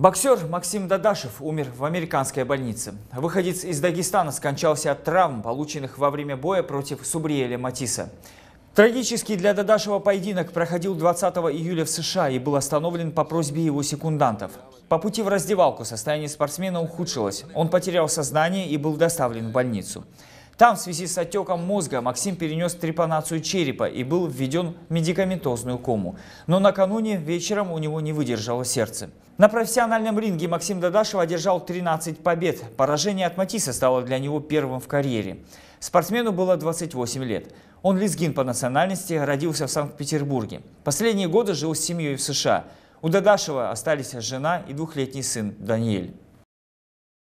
Боксер Максим Дадашев умер в американской больнице. Выходец из Дагестана скончался от травм, полученных во время боя против Субриэля Матиса. Трагический для Дадашева поединок проходил 20 июля в США и был остановлен по просьбе его секундантов. По пути в раздевалку состояние спортсмена ухудшилось. Он потерял сознание и был доставлен в больницу. Там в связи с отеком мозга Максим перенес трепанацию черепа и был введен в медикаментозную кому. Но накануне вечером у него не выдержало сердце. На профессиональном ринге Максим Дадашев одержал 13 побед. Поражение от Матиса стало для него первым в карьере. Спортсмену было 28 лет. Он лезгин по национальности, родился в Санкт-Петербурге. Последние годы жил с семьей в США. У Дадашева остались жена и двухлетний сын Даниэль.